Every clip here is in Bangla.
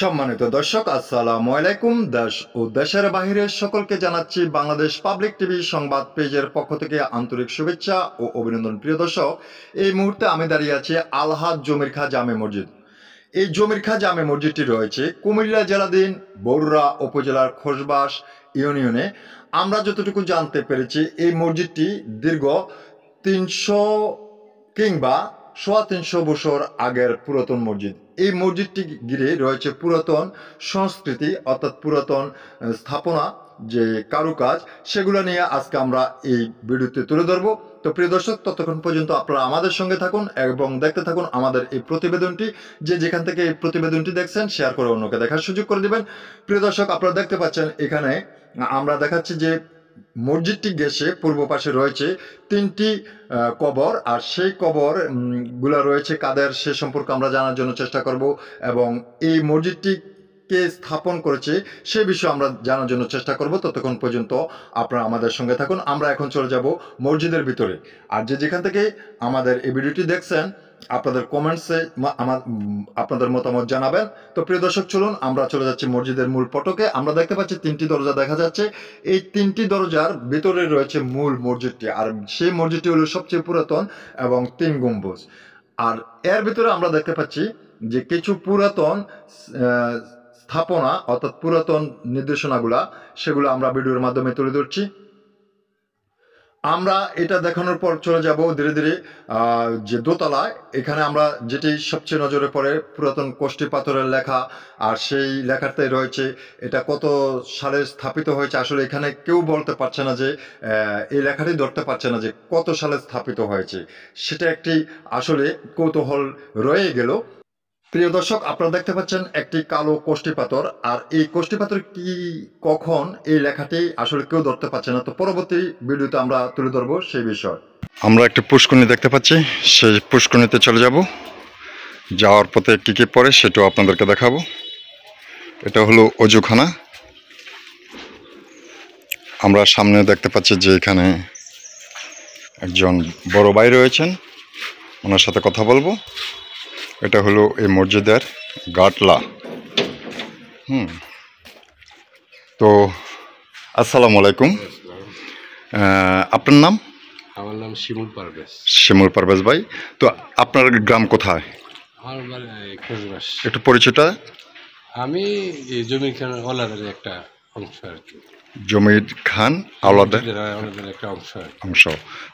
সম্মানিত দর্শক আসসালাম আলাইকুম দেশ ও দেশের বাহিরের সকলকে জানাচ্ছি বাংলাদেশ পাবলিক টিভি সংবাদ পেজের পক্ষ থেকে আন্তরিক শুভেচ্ছা ও অভিনন্দন প্রিয় দর্শক এই মুহূর্তে আমি দাঁড়িয়ে আছি আলহাদ জমির খা জামে মসজিদ এই জমির খা জামে মসজিদটি রয়েছে কুমিল্লা জেলাধীন বরুড়া উপজেলার খোসবাস ইউনিয়নে আমরা যতটুকু জানতে পেরেছি এই মসজিদটি দীর্ঘ তিনশো কিংবা সোয়া তিনশো বছর আগের পুরাতন মসজিদ এই মসজিদটি ঘিরে রয়েছে পুরাতন সংস্কৃতি অর্থাৎ পুরাতন স্থাপনা যে কারুকাজ সেগুলো নিয়ে আজকে আমরা এই ভিডিওতে তুলে ধরবো তো প্রিয় দর্শক ততক্ষণ পর্যন্ত আপনারা আমাদের সঙ্গে থাকুন এবং দেখতে থাকুন আমাদের এই প্রতিবেদনটি যে যেখান থেকে এই প্রতিবেদনটি দেখছেন শেয়ার করে অন্যকে দেখার সুযোগ করে দেবেন প্রিয় দর্শক আপনারা দেখতে পাচ্ছেন এখানে আমরা দেখাচ্ছি যে মসজিদটি গেছে পূর্ব পাশে রয়েছে তিনটি কবর আর সেই কবর গুলা রয়েছে কাদের সে সম্পর্কে আমরা জানার জন্য চেষ্টা করব এবং এই মসজিদটি কে স্থাপন করেছে সে বিষয়ে আমরা জানার জন্য চেষ্টা করব ততক্ষণ পর্যন্ত আপনারা আমাদের সঙ্গে থাকুন আমরা এখন চলে যাব মসজিদের ভিতরে আর যে যেখান থেকে আমাদের এই ভিডিওটি দেখছেন আপনাদের কমেন্টসে আমার আপনাদের মতামত জানাবেন তো প্রিয় দর্শক চলুন আমরা চলে যাচ্ছি মসজিদের মূল ফটকে আমরা দেখতে পাচ্ছি তিনটি দরজা দেখা যাচ্ছে এই তিনটি দরজার ভিতরে রয়েছে মূল মসজিদটি আর সেই মসজিদটি হলো সবচেয়ে পুরাতন এবং তিন গম্বুজ আর এর ভিতরে আমরা দেখতে পাচ্ছি যে কিছু পুরাতন স্থাপনা অর্থাৎ পুরাতন নির্দেশনাগুলা সেগুলো আমরা ভিডিওর মাধ্যমে তুলে ধরছি আমরা এটা দেখানোর পর চলে যাব ধীরে ধীরে যে দোতলা এখানে আমরা যেটি সবচেয়ে নজরে পড়ে পুরাতন কোষ্ঠী পাথরের লেখা আর সেই লেখাটাই রয়েছে এটা কত সালে স্থাপিত হয়েছে আসলে এখানে কেউ বলতে পারছে না যে এই লেখাটি ধরতে পারছে না যে কত সালে স্থাপিত হয়েছে সেটা একটি আসলে কৌতূহল রয়ে গেল প্রিয় দর্শক আপনারা দেখতে পাচ্ছেন একটি কালো কোষ্ঠী পাথর আর এই কোষ্ঠী পাথর কি কখন এই লেখাটি আসলে কেউ ধরতে পারছে না তো পরবর্তী ভিডিওতে আমরা তুলে ধরবো সেই বিষয় আমরা একটি পুষ্করণী দেখতে পাচ্ছি সেই পুষ্করণীতে চলে যাব যাওয়ার পথে কী কী পড়ে সেটাও আপনাদেরকে দেখাবো এটা হলো অজুখানা আমরা সামনে দেখতে পাচ্ছি যে এখানে একজন বড় ভাই রয়েছেন ওনার সাথে কথা বলবো এটা হলো এই মর্যাদার গাটলা হুম তো আসসালামু আলাইকুম আপনার নাম আমার নাম শিমুল পারভেজ শিমুল পারভেজ ভাই তো আপনার গ্রাম কোথায় একটু পরিচয়টা আমি এই খেলার একটা অংশ আর কি জমির খান আলাদা অংশ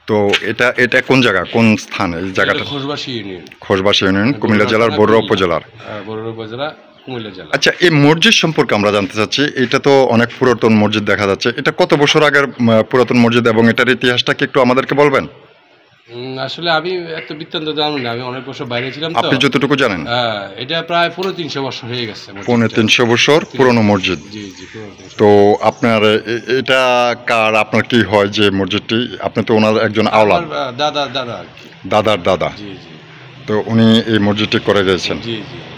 তো এটা এটা কোন জায়গা কোন স্থান এই জায়গাটা খোসবাসী ইউনিয়ন খোসবাসী ইউনিয়ন কুমিল্লা জেলার বড়ুয়া উপজেলার হ্যাঁ, বড়ুয়া উপজেলা আচ্ছা এই মসজিদ সম্পর্কে আমরা জানতে চাচ্ছি এটা তো অনেক পুরাতন মসজিদ দেখা যাচ্ছে এটা কত বছর আগের পুরাতন মসজিদ এবং এটার ইতিহাসটা কি একটু আমাদেরকে বলবেন আসলে আমি এত বৃত্তান্ত জানি না আমি অনেক বছর বাইরে ছিলাম আপনি যতটুকু জানেন হ্যাঁ এটা প্রায় পনেরো তিনশো বছর হয়ে গেছে পনেরো তিনশো বছর পুরনো মসজিদ তো আপনার এটা কার আপনার কি হয় যে মসজিদটি আপনি তো ওনার একজন আওলাদ দাদা দাদা দাদার দাদা তো উনি এই মসজিদটি করে গেছেন জি জি